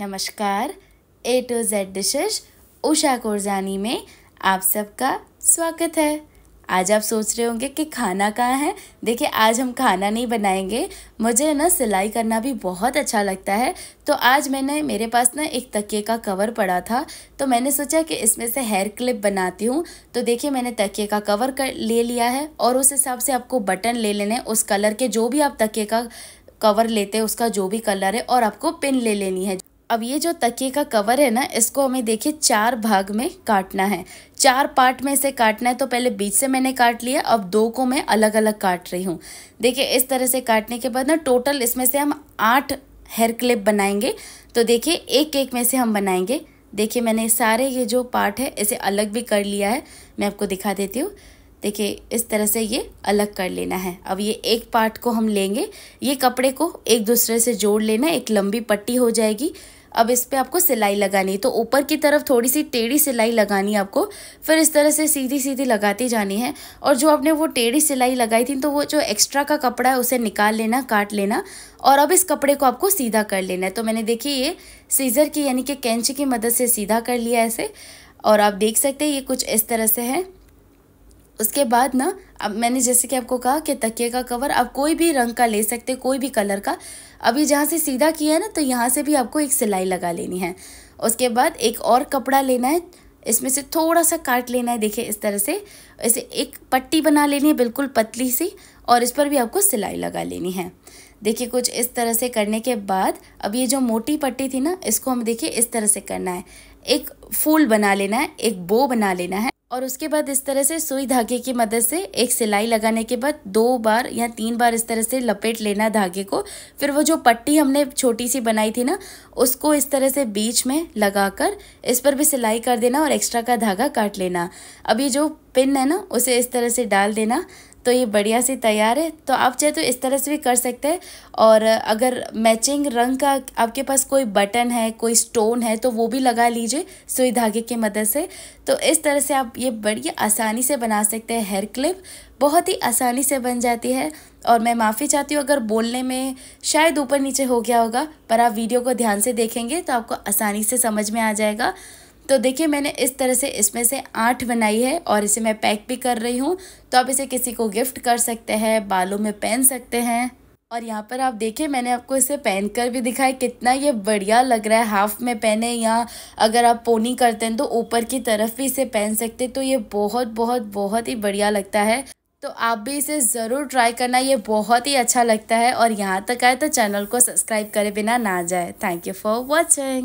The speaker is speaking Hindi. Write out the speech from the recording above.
नमस्कार A to Z dishes Usha Korjani में आप सबका स्वागत है आज आप सोच रहे होंगे कि खाना कहाँ है देखिए आज हम खाना नहीं बनाएंगे मुझे ना सिलाई करना भी बहुत अच्छा लगता है तो आज मैंने मेरे पास ना एक तकिए का कवर पड़ा था तो मैंने सोचा कि इसमें से हेयर क्लिप बनाती हूँ तो देखिए मैंने तकिए का कवर कर ले लिया है और उस हिसाब से आपको बटन ले लेने उस कलर के जो भी आप तकिए का कवर लेते हैं उसका जो भी कलर है और आपको पिन ले लेनी है अब ये जो तकिए का कवर है ना इसको हमें देखिए चार भाग में काटना है चार पार्ट में इसे काटना है तो पहले बीच से मैंने काट लिया अब दो को मैं अलग अलग काट रही हूँ देखिए इस तरह से काटने के बाद ना टोटल इसमें से हम आठ हेयर क्लिप बनाएंगे तो देखिए एक एक में से हम बनाएंगे देखिए मैंने सारे ये जो पार्ट है इसे अलग भी कर लिया है मैं आपको दिखा देती हूँ देखिए इस तरह से ये अलग कर लेना है अब ये एक पार्ट को हम लेंगे ये कपड़े को एक दूसरे से जोड़ लेना एक लंबी पट्टी हो जाएगी अब इस पर आपको सिलाई लगानी है तो ऊपर की तरफ थोड़ी सी टेढ़ी सिलाई लगानी है आपको फिर इस तरह से सीधी सीधी लगाती जानी है और जो आपने वो टेढ़ी सिलाई लगाई थी तो वो जो एक्स्ट्रा का कपड़ा है उसे निकाल लेना काट लेना और अब इस कपड़े को आपको सीधा कर लेना है तो मैंने देखिए ये सीज़र की यानी कि कैंची की मदद से सीधा कर लिया ऐसे और आप देख सकते हैं ये कुछ इस तरह से है उसके बाद ना अब मैंने जैसे कि आपको कहा कि तकिए का कवर आप कोई भी रंग का ले सकते कोई भी कलर का अभी जहाँ से सीधा किया है ना तो यहाँ से भी आपको एक सिलाई लगा लेनी है उसके बाद एक और कपड़ा लेना है इसमें से थोड़ा सा काट लेना है देखिए इस तरह से ऐसे एक पट्टी बना लेनी है बिल्कुल पतली सी और इस पर भी आपको सिलाई लगा लेनी है देखिए कुछ इस तरह से करने के बाद अब ये जो मोटी पट्टी थी ना इसको हम देखिए इस तरह से करना है एक फूल बना लेना है एक बो बना लेना है और उसके बाद इस तरह से सुई धागे की मदद से एक सिलाई लगाने के बाद दो बार या तीन बार इस तरह से लपेट लेना धागे को फिर वो जो पट्टी हमने छोटी सी बनाई थी ना उसको इस तरह से बीच में लगाकर इस पर भी सिलाई कर देना और एक्स्ट्रा का धागा काट लेना अब ये जो पिन है ना उसे इस तरह से डाल देना तो ये बढ़िया से तैयार है तो आप चाहे तो इस तरह से भी कर सकते हैं और अगर मैचिंग रंग का आपके पास कोई बटन है कोई स्टोन है तो वो भी लगा लीजिए सुई धागे की मदद से तो इस तरह से आप ये बढ़िया आसानी से बना सकते हैं हेयर क्लिप बहुत ही आसानी से बन जाती है और मैं माफ़ी चाहती हूँ अगर बोलने में शायद ऊपर नीचे हो गया होगा पर आप वीडियो को ध्यान से देखेंगे तो आपको आसानी से समझ में आ जाएगा तो देखिए मैंने इस तरह से इसमें से आठ बनाई है और इसे मैं पैक भी कर रही हूँ तो आप इसे किसी को गिफ्ट कर सकते हैं बालों में पहन सकते हैं और यहाँ पर आप देखिए मैंने आपको इसे पहन कर भी दिखाया कितना ये बढ़िया लग रहा है हाफ में पहने या अगर आप पोनी करते हैं तो ऊपर की तरफ भी इसे पहन सकते हैं तो ये बहुत बहुत बहुत ही बढ़िया लगता है तो आप भी इसे ज़रूर ट्राई करना ये बहुत ही अच्छा लगता है और यहाँ तक आए तो चैनल को सब्सक्राइब करे बिना ना जाए थैंक यू फॉर वॉचिंग